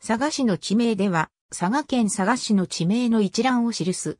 佐賀市の地名では、佐賀県佐賀市の地名の一覧を記す。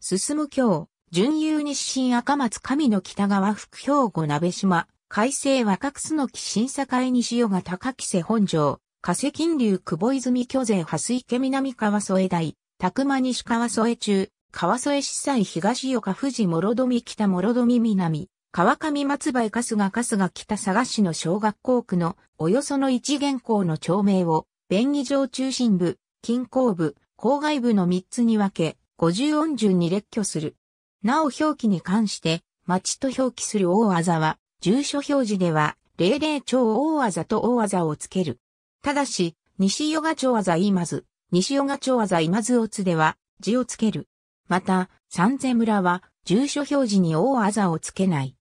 進む京、準優日清赤松上の北側福兵庫鍋島、海西若楠の木新境西尾が高木瀬本城、加瀬金流久保泉巨税蓮池南川添大、拓間西川添中、川添司祭東岡富士諸富北諸富南、川上松梅春日春日北佐賀市の小学校区のおよその一元校の町名を便宜上中心部、近郊部、郊外部の3つに分け、50音順に列挙する。なお表記に関して、町と表記する大技は、住所表示では、零々町大技と大技をつける。ただし、西ヨガ町技今津、西ヨガ町技今津をつでは、字をつける。また、三瀬村は、住所表示に大技をつけない。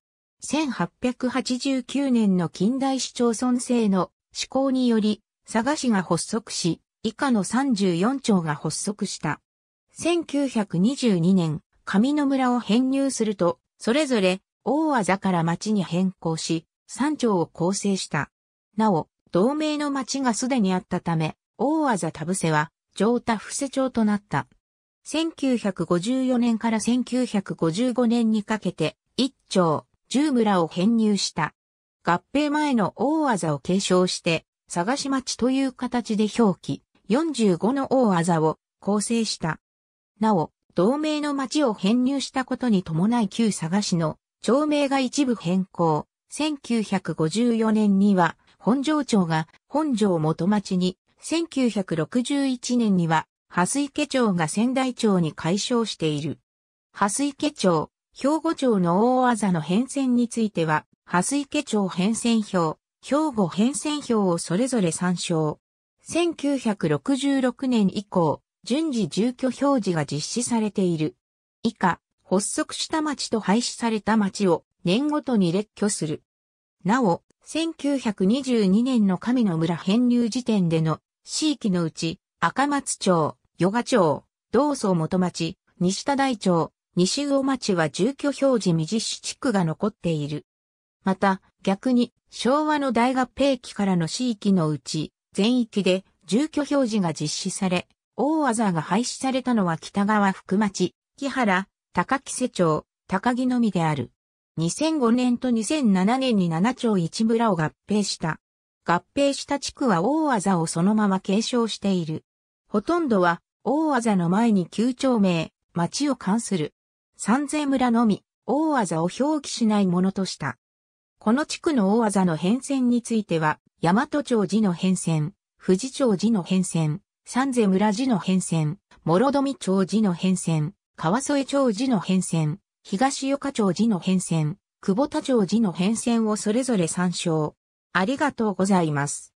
1889年の近代市町村制の施行により、佐賀市が発足し、以下の34町が発足した。1922年、上野村を編入すると、それぞれ大技から町に変更し、三町を構成した。なお、同盟の町がすでにあったため、大技田伏は、上田伏せ町となった。1954年から1955年にかけて、1町、10村を編入した。合併前の大技を継承して、探し待ちという形で表記、45の大あざを構成した。なお、同名の町を編入したことに伴い旧佐賀市の町名が一部変更。1954年には本庄町が本庄元町に、1961年には蓮池町が仙台町に解消している。蓮池町、兵庫町の大あざの変遷については、蓮池町変遷表、兵庫変遷票をそれぞれ参照。1966年以降、順次住居表示が実施されている。以下、発足した町と廃止された町を年ごとに列挙する。なお、1922年の神の村編入時点での地域のうち、赤松町、与賀町、道総元町、西田大町、西魚町は住居表示未実施地区が残っている。また、逆に、昭和の大合併期からの市域のうち、全域で住居表示が実施され、大技が廃止されたのは北川福町、木原、高木瀬町、高木のみである。2005年と2007年に7町一村を合併した。合併した地区は大技をそのまま継承している。ほとんどは大技の前に旧町名、町を関する。三千村のみ、大技を表記しないものとした。この地区の大技の変遷については、大和町寺の変遷、富士町寺の変遷、三瀬村寺の変遷、諸富町寺の変遷、川添町寺の変遷、東岡町寺の変遷、久保田町寺の変遷をそれぞれ参照。ありがとうございます。